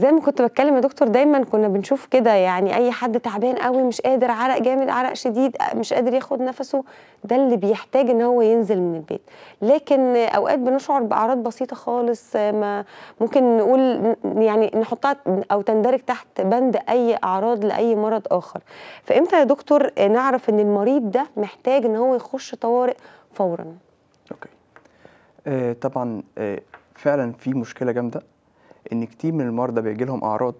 زي ما كنت بتكلم يا دكتور دايما كنا بنشوف كده يعني اي حد تعبان قوي مش قادر عرق جامد عرق شديد مش قادر ياخد نفسه ده اللي بيحتاج ان هو ينزل من البيت لكن اوقات بنشعر باعراض بسيطه خالص ما ممكن نقول يعني نحطها او تندرج تحت بند اي اعراض لاي مرض اخر فامتى يا دكتور نعرف ان المريض ده محتاج ان هو يخش طوارئ فورا اوكي آه طبعا آه فعلا في مشكله جامده ان كتير من المرضى بيجي لهم اعراض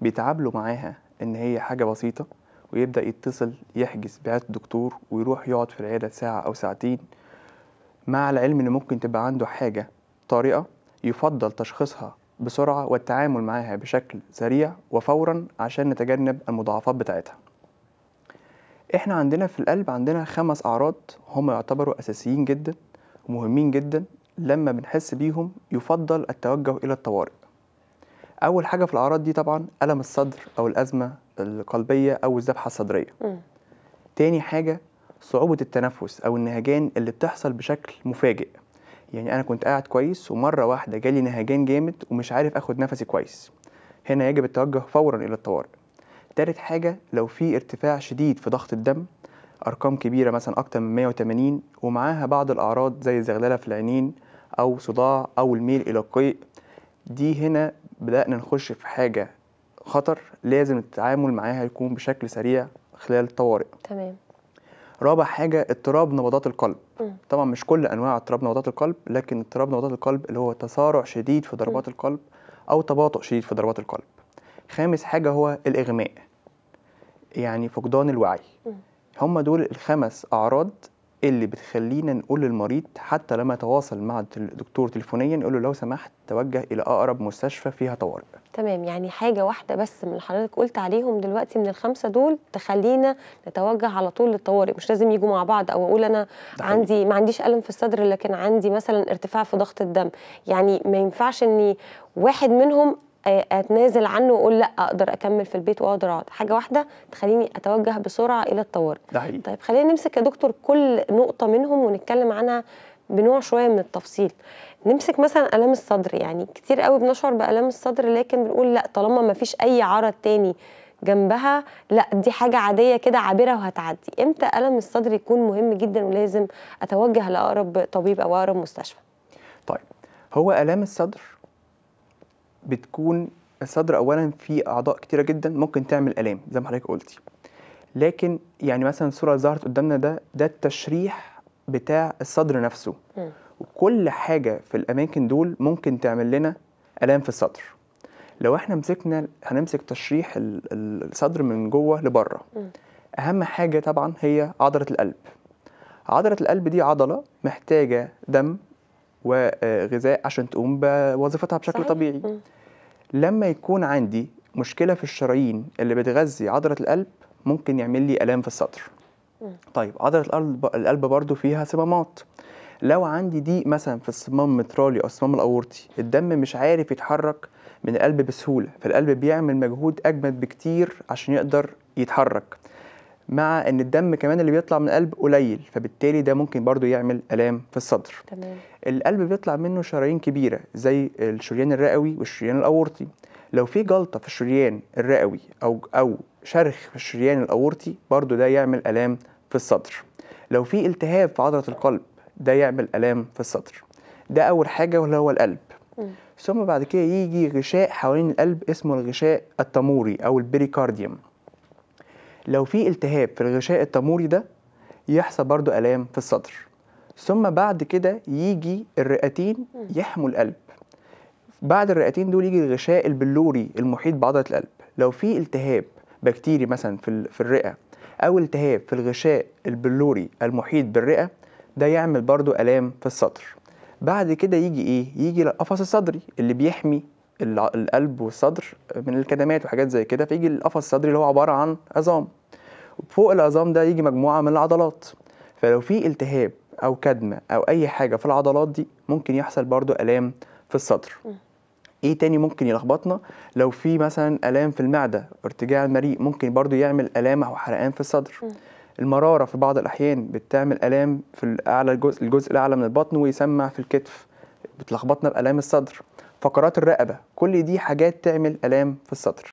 بيتعاملوا معاها ان هي حاجه بسيطه ويبدا يتصل يحجز بعياده الدكتور ويروح يقعد في العياده ساعه او ساعتين مع العلم ان ممكن تبقى عنده حاجه طارئه يفضل تشخيصها بسرعه والتعامل معاها بشكل سريع وفورا عشان نتجنب المضاعفات بتاعتها احنا عندنا في القلب عندنا خمس اعراض هم يعتبروا اساسيين جدا ومهمين جدا لما بنحس بيهم يفضل التوجه الى الطوارئ اول حاجه في الاعراض دي طبعا الم الصدر او الازمه القلبيه او الذبحه الصدريه تاني حاجه صعوبه التنفس او النهجان اللي بتحصل بشكل مفاجئ يعني انا كنت قاعد كويس ومره واحده جالي نهجان جامد ومش عارف اخد نفسي كويس هنا يجب التوجه فورا الى الطوارئ تالت حاجه لو في ارتفاع شديد في ضغط الدم ارقام كبيره مثلا اكتر من 180 ومعاها بعض الاعراض زي الزغلله في العينين او صداع او الميل الى القيء دي هنا بدأنا نخش في حاجة خطر لازم التعامل معاها يكون بشكل سريع خلال الطوارئ تمام رابع حاجة اضطراب نبضات القلب م. طبعا مش كل أنواع اضطراب نبضات القلب لكن اضطراب نبضات القلب اللي هو تسارع شديد في ضربات م. القلب أو تباطؤ شديد في ضربات القلب خامس حاجة هو الإغماء يعني فقدان الوعي م. هم دول الخمس أعراض اللي بتخلينا نقول للمريض حتى لما يتواصل مع الدكتور تليفونيا نقول له لو سمحت توجه الى اقرب مستشفى فيها طوارئ تمام يعني حاجه واحده بس من اللي حضرتك قلت عليهم دلوقتي من الخمسه دول تخلينا نتوجه على طول للطوارئ مش لازم يجوا مع بعض او اقول انا عندي ما عنديش الم في الصدر لكن عندي مثلا ارتفاع في ضغط الدم يعني ما ينفعش اني واحد منهم اتنازل عنه واقول لا اقدر اكمل في البيت واقدر اقعد حاجه واحده تخليني اتوجه بسرعه الى الطوارئ طيب خلينا نمسك يا دكتور كل نقطه منهم ونتكلم عنها بنوع شويه من التفصيل نمسك مثلا الام الصدر يعني كتير قوي بنشعر بالام الصدر لكن بنقول لا طالما ما فيش اي عرض تاني جنبها لا دي حاجه عاديه كده عابره وهتعدي امتى الم الصدر يكون مهم جدا ولازم اتوجه لاقرب طبيب او اقرب مستشفى طيب هو الام الصدر بتكون الصدر اولا فيه اعضاء كتيره جدا ممكن تعمل الام زي ما حضرتك قلتي لكن يعني مثلا الصوره اللي ظهرت قدامنا ده ده التشريح بتاع الصدر نفسه م. وكل حاجه في الاماكن دول ممكن تعمل لنا الام في الصدر لو احنا مسكنا هنمسك تشريح الصدر من جوه لبره اهم حاجه طبعا هي عضله القلب عضله القلب دي عضله محتاجه دم وغذاء عشان تقوم بوظيفتها بشكل صحيح. طبيعي م. لما يكون عندي مشكله في الشرايين اللي بتغذي عضله القلب ممكن يعمل لي الام في الصدر م. طيب عضله القلب القلب برضو فيها صمامات لو عندي ضيق مثلا في الصمام المترالي او الصمام الاورطي الدم مش عارف يتحرك من القلب بسهوله فالقلب بيعمل مجهود اجمد بكتير عشان يقدر يتحرك مع ان الدم كمان اللي بيطلع من القلب قليل فبالتالي ده ممكن برضو يعمل الام في الصدر تمام. القلب بيطلع منه شرايين كبيره زي الشريان الرئوي والشريان الاورطي لو في جلطه في الشريان الرئوي او او شرخ في الشريان الاورطي برضو ده يعمل الام في الصدر لو في التهاب في عضله القلب ده يعمل الام في الصدر ده اول حاجه واللي هو القلب م. ثم بعد كده يجي غشاء حوالين القلب اسمه الغشاء التموري او البريكارديوم لو في التهاب في الغشاء التموري ده يحصل برضو الام في الصدر ثم بعد كده يجي الرئتين يحموا القلب بعد الرئتين دول يجي الغشاء البلوري المحيط بعضله القلب لو في التهاب بكتيري مثلا في في الرئه او التهاب في الغشاء البلوري المحيط بالرئه ده يعمل برضو الام في الصدر بعد كده يجي ايه يجي القفص الصدري اللي بيحمي القلب والصدر آه، من الكدمات وحاجات زي كده فيجي القفص الصدري اللي هو عباره عن عظام فوق العظام ده يجي مجموعه من العضلات فلو في التهاب او كدمه او اي حاجه في العضلات دي ممكن يحصل برده الام في الصدر ايه تاني ممكن يلخبطنا لو في مثلا الام في المعده ارتجاع المريء ممكن برده يعمل الام او حرقان في الصدر المراره في بعض الاحيان بتعمل الام في الاعلى الجزء الجزء الاعلى من البطن ويسمع في الكتف بتلخبطنا بالام الصدر فقرات الرقبة كل دي حاجات تعمل آلام في الصدر